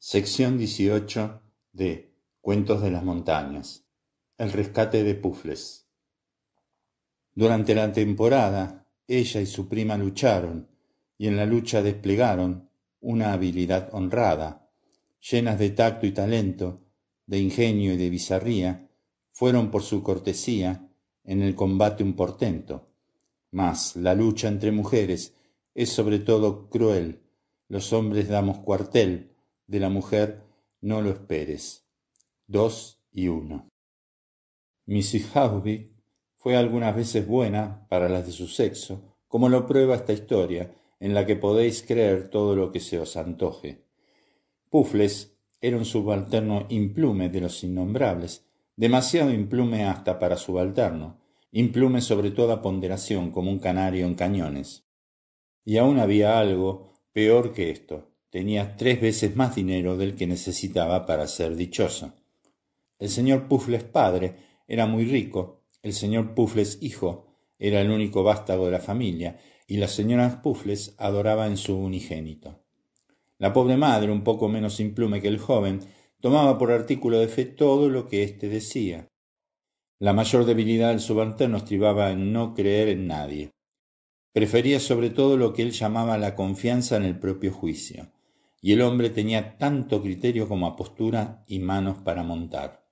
Sección 18 de Cuentos de las Montañas. El rescate de Pufles. Durante la temporada, ella y su prima lucharon, y en la lucha desplegaron una habilidad honrada, llenas de tacto y talento, de ingenio y de bizarría, fueron por su cortesía en el combate un portento. Mas la lucha entre mujeres es sobre todo cruel. Los hombres damos cuartel, de la mujer no lo esperes. II y 1. Mrs. Housby fue algunas veces buena para las de su sexo, como lo prueba esta historia, en la que podéis creer todo lo que se os antoje. Pufles era un subalterno implume de los innombrables, demasiado implume hasta para subalterno, implume sobre toda ponderación como un canario en cañones. Y aún había algo peor que esto, tenía tres veces más dinero del que necesitaba para ser dichoso. El señor Puffles padre era muy rico, el señor Puffles hijo era el único vástago de la familia, y la señora Puffles adoraba en su unigénito. La pobre madre, un poco menos implume que el joven, tomaba por artículo de fe todo lo que éste decía. La mayor debilidad del subalterno estribaba en no creer en nadie. Prefería sobre todo lo que él llamaba la confianza en el propio juicio y el hombre tenía tanto criterio como apostura y manos para montar.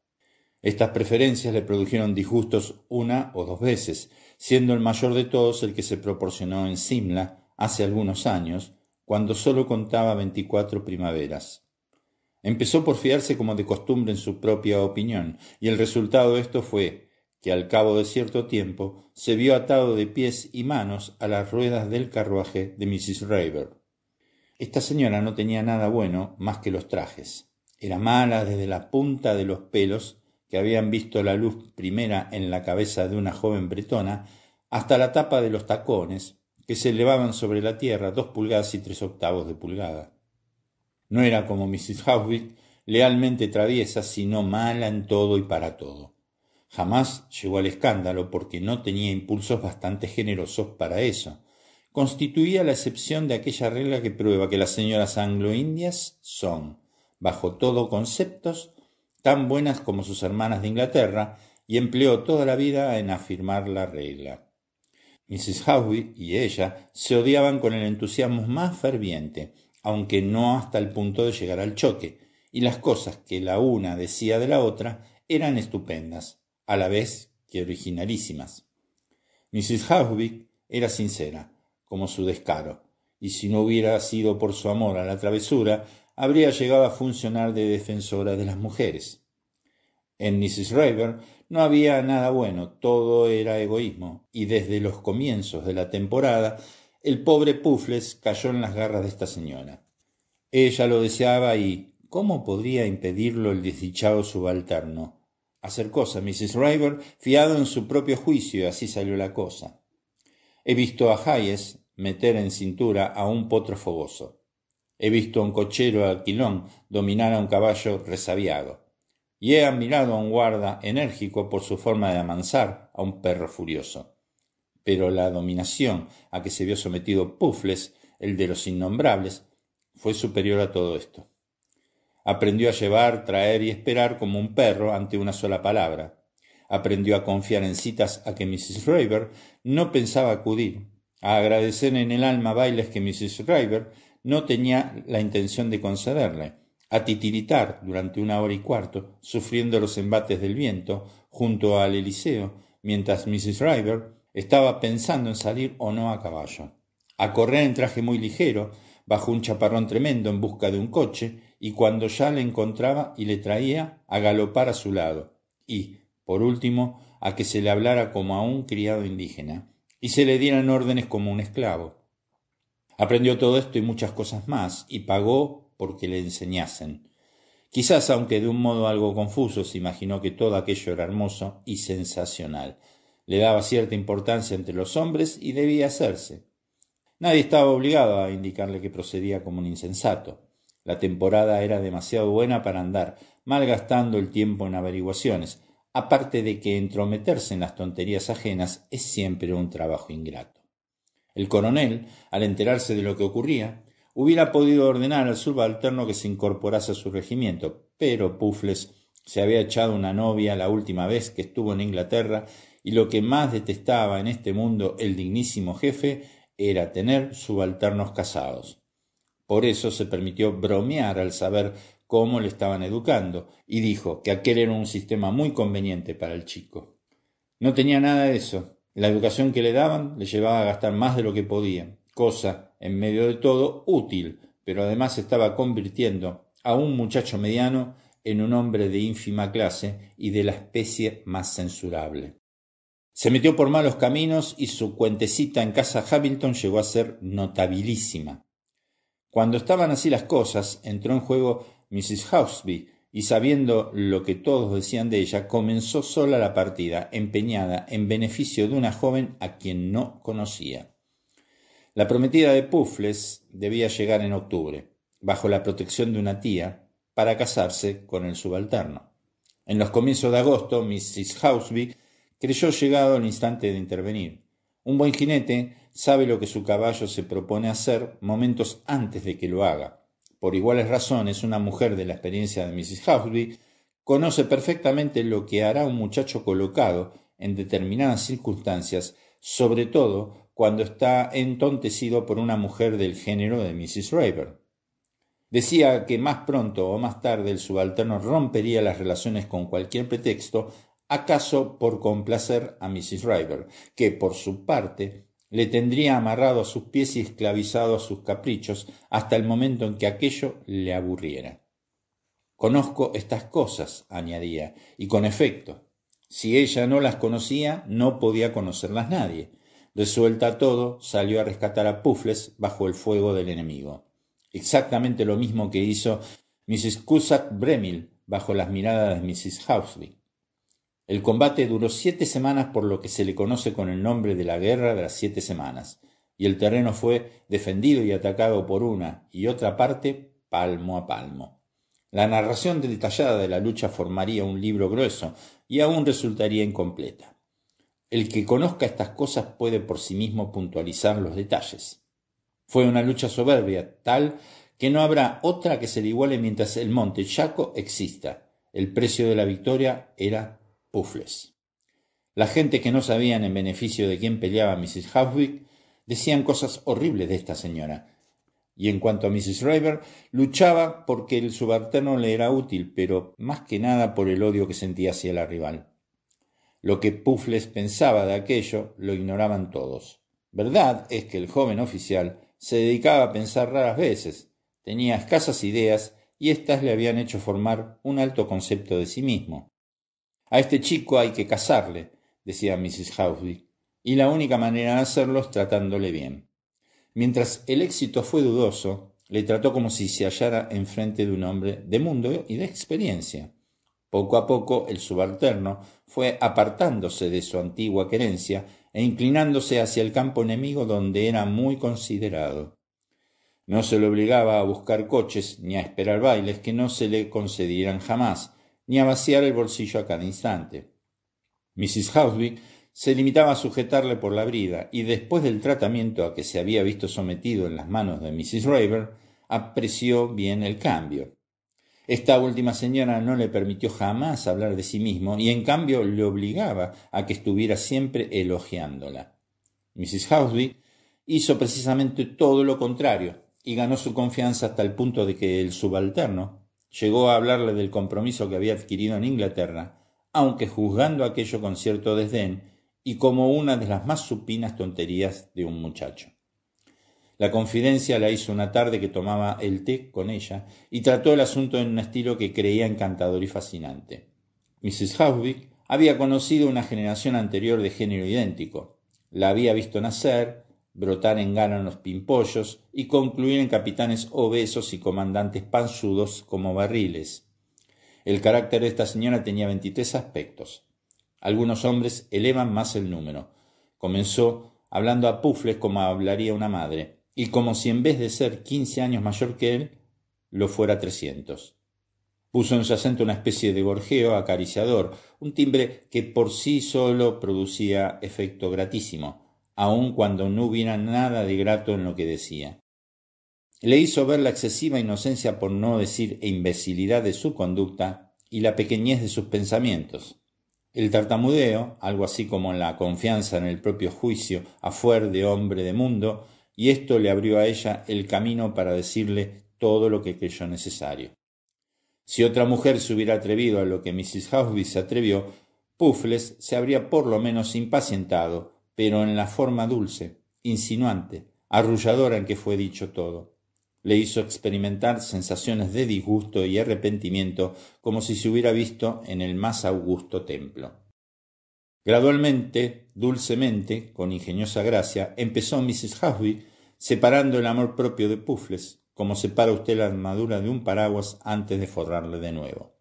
Estas preferencias le produjeron disgustos una o dos veces, siendo el mayor de todos el que se proporcionó en Simla hace algunos años, cuando sólo contaba veinticuatro primaveras. Empezó por fiarse como de costumbre en su propia opinión, y el resultado de esto fue que al cabo de cierto tiempo se vio atado de pies y manos a las ruedas del carruaje de Mrs. Raver. Esta señora no tenía nada bueno más que los trajes. Era mala desde la punta de los pelos, que habían visto la luz primera en la cabeza de una joven bretona, hasta la tapa de los tacones, que se elevaban sobre la tierra dos pulgadas y tres octavos de pulgada. No era como Mrs. Howitt, lealmente traviesa, sino mala en todo y para todo. Jamás llegó al escándalo porque no tenía impulsos bastante generosos para eso, constituía la excepción de aquella regla que prueba que las señoras anglo-indias son, bajo todo conceptos, tan buenas como sus hermanas de Inglaterra, y empleó toda la vida en afirmar la regla. Mrs. Howe y ella se odiaban con el entusiasmo más ferviente, aunque no hasta el punto de llegar al choque, y las cosas que la una decía de la otra eran estupendas, a la vez que originalísimas. Mrs. Howe era sincera, como su descaro, y si no hubiera sido por su amor a la travesura, habría llegado a funcionar de defensora de las mujeres. En Mrs. Rayburn no había nada bueno, todo era egoísmo, y desde los comienzos de la temporada el pobre Puffles cayó en las garras de esta señora. Ella lo deseaba y ¿cómo podría impedirlo el desdichado subalterno? Hacer cosa, Mrs. Rayburn, fiado en su propio juicio, y así salió la cosa. He visto a Hayes meter en cintura a un potro fogoso. He visto a un cochero alquilón dominar a un caballo resabiado. Y he admirado a un guarda enérgico por su forma de amansar a un perro furioso. Pero la dominación a que se vio sometido Pufles, el de los innombrables, fue superior a todo esto. Aprendió a llevar, traer y esperar como un perro ante una sola palabra, Aprendió a confiar en citas a que Mrs. River no pensaba acudir, a agradecer en el alma bailes que Mrs. River no tenía la intención de concederle, a titiritar durante una hora y cuarto, sufriendo los embates del viento, junto al Eliseo, mientras Mrs. River estaba pensando en salir o no a caballo, a correr en traje muy ligero, bajo un chaparrón tremendo en busca de un coche, y cuando ya le encontraba y le traía, a galopar a su lado, y, por último, a que se le hablara como a un criado indígena, y se le dieran órdenes como un esclavo. Aprendió todo esto y muchas cosas más, y pagó porque le enseñasen. Quizás, aunque de un modo algo confuso, se imaginó que todo aquello era hermoso y sensacional. Le daba cierta importancia entre los hombres y debía hacerse. Nadie estaba obligado a indicarle que procedía como un insensato. La temporada era demasiado buena para andar malgastando el tiempo en averiguaciones, aparte de que entrometerse en las tonterías ajenas es siempre un trabajo ingrato. El coronel, al enterarse de lo que ocurría, hubiera podido ordenar al subalterno que se incorporase a su regimiento, pero Pufles se había echado una novia la última vez que estuvo en Inglaterra y lo que más detestaba en este mundo el dignísimo jefe era tener subalternos casados. Por eso se permitió bromear al saber cómo le estaban educando, y dijo que aquel era un sistema muy conveniente para el chico. No tenía nada de eso. La educación que le daban le llevaba a gastar más de lo que podía, cosa, en medio de todo, útil, pero además estaba convirtiendo a un muchacho mediano en un hombre de ínfima clase y de la especie más censurable. Se metió por malos caminos y su cuentecita en casa Hamilton llegó a ser notabilísima. Cuando estaban así las cosas, entró en juego Mrs. y sabiendo lo que todos decían de ella, comenzó sola la partida, empeñada en beneficio de una joven a quien no conocía. La prometida de Puffles debía llegar en octubre, bajo la protección de una tía, para casarse con el subalterno. En los comienzos de agosto, Mrs. Houseby creyó llegado el instante de intervenir. Un buen jinete sabe lo que su caballo se propone hacer momentos antes de que lo haga por iguales razones, una mujer de la experiencia de Mrs. Housby conoce perfectamente lo que hará un muchacho colocado en determinadas circunstancias, sobre todo cuando está entontecido por una mujer del género de Mrs. Raver. Decía que más pronto o más tarde el subalterno rompería las relaciones con cualquier pretexto, acaso por complacer a Mrs. Raver, que por su parte le tendría amarrado a sus pies y esclavizado a sus caprichos hasta el momento en que aquello le aburriera. Conozco estas cosas, añadía, y con efecto, si ella no las conocía, no podía conocerlas nadie. Resuelta a todo, salió a rescatar a Puffles bajo el fuego del enemigo. Exactamente lo mismo que hizo Mrs. Cusack Bremil bajo las miradas de Mrs. El combate duró siete semanas por lo que se le conoce con el nombre de la Guerra de las Siete Semanas, y el terreno fue defendido y atacado por una y otra parte palmo a palmo. La narración detallada de la lucha formaría un libro grueso y aún resultaría incompleta. El que conozca estas cosas puede por sí mismo puntualizar los detalles. Fue una lucha soberbia, tal que no habrá otra que se le iguale mientras el monte Chaco exista. El precio de la victoria era pufles. La gente que no sabían en beneficio de quién peleaba Mrs. Howick decían cosas horribles de esta señora. Y en cuanto a Mrs. Raver, luchaba porque el subalterno le era útil, pero más que nada por el odio que sentía hacia la rival. Lo que Puffles pensaba de aquello lo ignoraban todos. Verdad es que el joven oficial se dedicaba a pensar raras veces, tenía escasas ideas y éstas le habían hecho formar un alto concepto de sí mismo. A este chico hay que casarle, decía Mrs. Housby, y la única manera de hacerlo es tratándole bien. Mientras el éxito fue dudoso, le trató como si se hallara enfrente de un hombre de mundo y de experiencia. Poco a poco el subalterno fue apartándose de su antigua querencia e inclinándose hacia el campo enemigo donde era muy considerado. No se le obligaba a buscar coches ni a esperar bailes que no se le concedieran jamás, ni a vaciar el bolsillo a cada instante. Mrs. Housby se limitaba a sujetarle por la brida y después del tratamiento a que se había visto sometido en las manos de Mrs. Raver, apreció bien el cambio. Esta última señora no le permitió jamás hablar de sí mismo y en cambio le obligaba a que estuviera siempre elogiándola. Mrs. Housby hizo precisamente todo lo contrario y ganó su confianza hasta el punto de que el subalterno, llegó a hablarle del compromiso que había adquirido en Inglaterra, aunque juzgando aquello con cierto desdén y como una de las más supinas tonterías de un muchacho. La confidencia la hizo una tarde que tomaba el té con ella y trató el asunto en un estilo que creía encantador y fascinante. Mrs. Howick había conocido una generación anterior de género idéntico. La había visto nacer, brotar en los pimpollos y concluir en capitanes obesos y comandantes panzudos como barriles. El carácter de esta señora tenía veintitrés aspectos. Algunos hombres elevan más el número. Comenzó hablando a pufles como hablaría una madre, y como si en vez de ser quince años mayor que él, lo fuera trescientos. Puso en su acento una especie de gorjeo acariciador, un timbre que por sí solo producía efecto gratísimo aun cuando no hubiera nada de grato en lo que decía. Le hizo ver la excesiva inocencia por no decir e imbecilidad de su conducta y la pequeñez de sus pensamientos. El tartamudeo, algo así como la confianza en el propio juicio a fuer de hombre de mundo, y esto le abrió a ella el camino para decirle todo lo que creyó necesario. Si otra mujer se hubiera atrevido a lo que Mrs. Housby se atrevió, Puffles se habría por lo menos impacientado pero en la forma dulce, insinuante, arrulladora en que fue dicho todo. Le hizo experimentar sensaciones de disgusto y arrepentimiento como si se hubiera visto en el más augusto templo. Gradualmente, dulcemente, con ingeniosa gracia, empezó Mrs. Husby separando el amor propio de Puffles, como separa usted la armadura de un paraguas antes de forrarle de nuevo.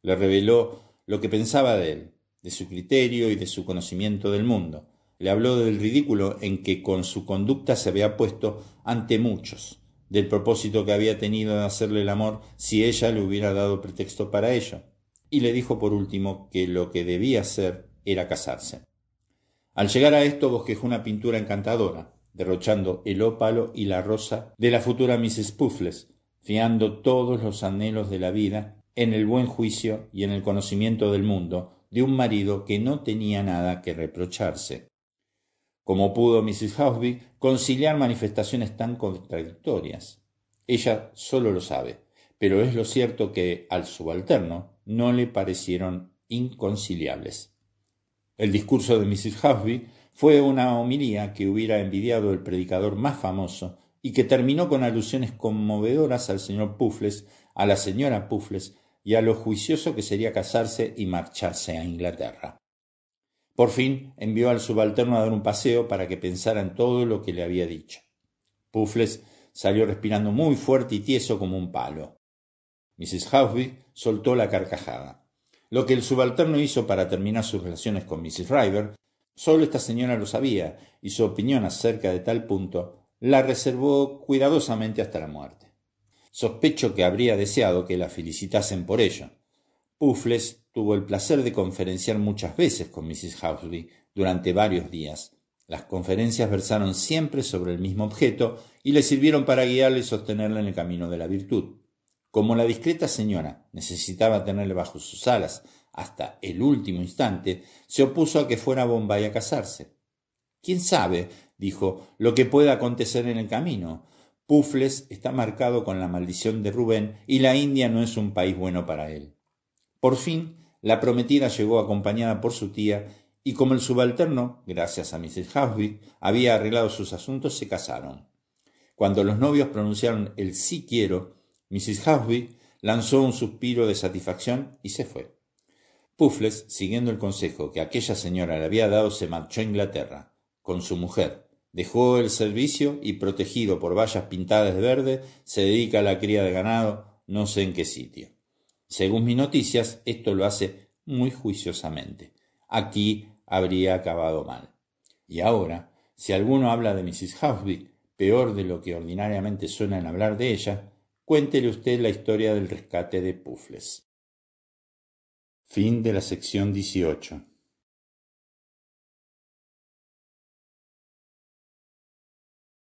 Le reveló lo que pensaba de él, de su criterio y de su conocimiento del mundo, le habló del ridículo en que con su conducta se había puesto ante muchos, del propósito que había tenido de hacerle el amor si ella le hubiera dado pretexto para ello, y le dijo por último que lo que debía hacer era casarse. Al llegar a esto bosquejó una pintura encantadora, derrochando el ópalo y la rosa de la futura Mrs. Puffles, fiando todos los anhelos de la vida en el buen juicio y en el conocimiento del mundo de un marido que no tenía nada que reprocharse. ¿Cómo pudo Mrs. Housby conciliar manifestaciones tan contradictorias? Ella solo lo sabe, pero es lo cierto que al subalterno no le parecieron inconciliables. El discurso de Mrs. Housby fue una homilía que hubiera envidiado el predicador más famoso y que terminó con alusiones conmovedoras al señor Puffles, a la señora Puffles y a lo juicioso que sería casarse y marcharse a Inglaterra. Por fin envió al subalterno a dar un paseo para que pensara en todo lo que le había dicho. Puffles salió respirando muy fuerte y tieso como un palo. Mrs. Housby soltó la carcajada. Lo que el subalterno hizo para terminar sus relaciones con Mrs. River, solo esta señora lo sabía, y su opinión acerca de tal punto la reservó cuidadosamente hasta la muerte. Sospecho que habría deseado que la felicitasen por ello, Pufles tuvo el placer de conferenciar muchas veces con Mrs. Housby durante varios días. Las conferencias versaron siempre sobre el mismo objeto y le sirvieron para guiarle y sostenerla en el camino de la virtud. Como la discreta señora necesitaba tenerle bajo sus alas hasta el último instante, se opuso a que fuera a Bombay a casarse. ¿Quién sabe? dijo, lo que pueda acontecer en el camino. Pufles está marcado con la maldición de Rubén y la India no es un país bueno para él. Por fin, la prometida llegó acompañada por su tía, y como el subalterno, gracias a Mrs. Housby, había arreglado sus asuntos, se casaron. Cuando los novios pronunciaron el sí quiero, Mrs. Housby lanzó un suspiro de satisfacción y se fue. Pufles, siguiendo el consejo que aquella señora le había dado, se marchó a Inglaterra, con su mujer. Dejó el servicio y, protegido por vallas pintadas de verde, se dedica a la cría de ganado, no sé en qué sitio. Según mis noticias, esto lo hace muy juiciosamente. Aquí habría acabado mal. Y ahora, si alguno habla de Mrs. Housby, peor de lo que ordinariamente suena en hablar de ella, cuéntele usted la historia del rescate de Pufles. Fin de la sección 18.